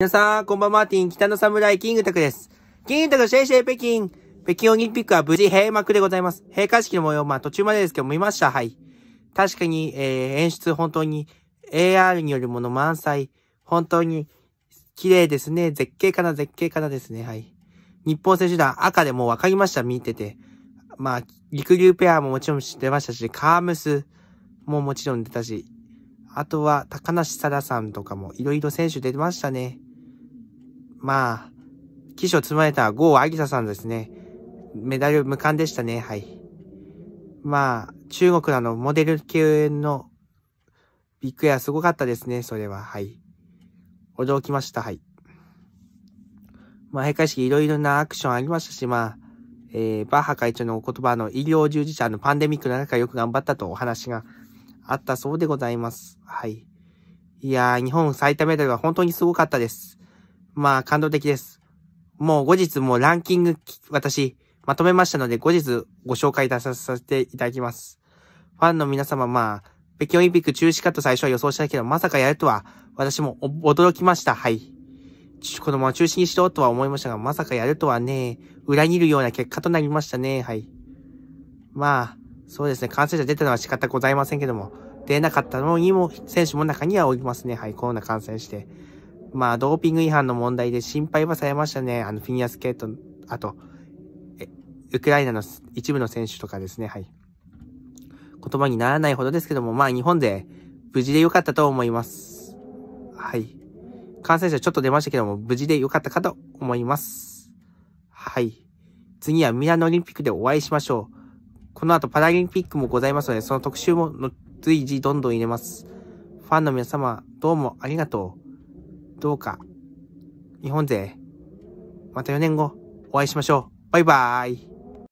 皆さん、こんばんは、ティン、北の侍、キングタクです。キングタクシェイシェイ北京。北京オリンピックは無事閉幕でございます。閉会式の模様、まあ途中までですけど、見ました、はい。確かに、えー、演出本当に AR によるもの満載。本当に、綺麗ですね。絶景かな、絶景かなですね、はい。日本選手団、赤でもう分かりました、見てて。まあ、陸流ペアももちろん知ってましたし、カームスももちろん出たし、あとは高梨沙羅さんとかもいろいろ選手出てましたね。まあ、騎種を積まれたー・アギささんですね。メダル無冠でしたね、はい。まあ、中国のあの、モデル級のビッグエアすごかったですね、それは、はい。驚きました、はい。まあ、閉会式いろいろなアクションありましたし、まあ、えー、バッハ会長のお言葉の医療従事者のパンデミックの中よく頑張ったとお話があったそうでございます。はい。いやー、日本最多メダルは本当にすごかったです。まあ感動的です。もう後日もうランキング、私、まとめましたので、後日ご紹介出させていただきます。ファンの皆様、まあ、北京オリンピック中止かと最初は予想したけど、まさかやるとは、私も驚きました。はい。このまま中止にしろとは思いましたが、まさかやるとはね、裏切るような結果となりましたね。はい。まあ、そうですね。感染者出たのは仕方ございませんけども、出なかったのにも、選手も中にはおりますね。はい。コロナ感染して。まあ、ドーピング違反の問題で心配はされましたね。あの、フィギュアスケート、あと、え、ウクライナの一部の選手とかですね、はい。言葉にならないほどですけども、まあ、日本で無事で良かったと思います。はい。感染者ちょっと出ましたけども、無事で良かったかと思います。はい。次はミラノオリンピックでお会いしましょう。この後パラリンピックもございますので、その特集も随時どんどん入れます。ファンの皆様、どうもありがとう。どうか、日本勢、また4年後、お会いしましょう。バイバーイ。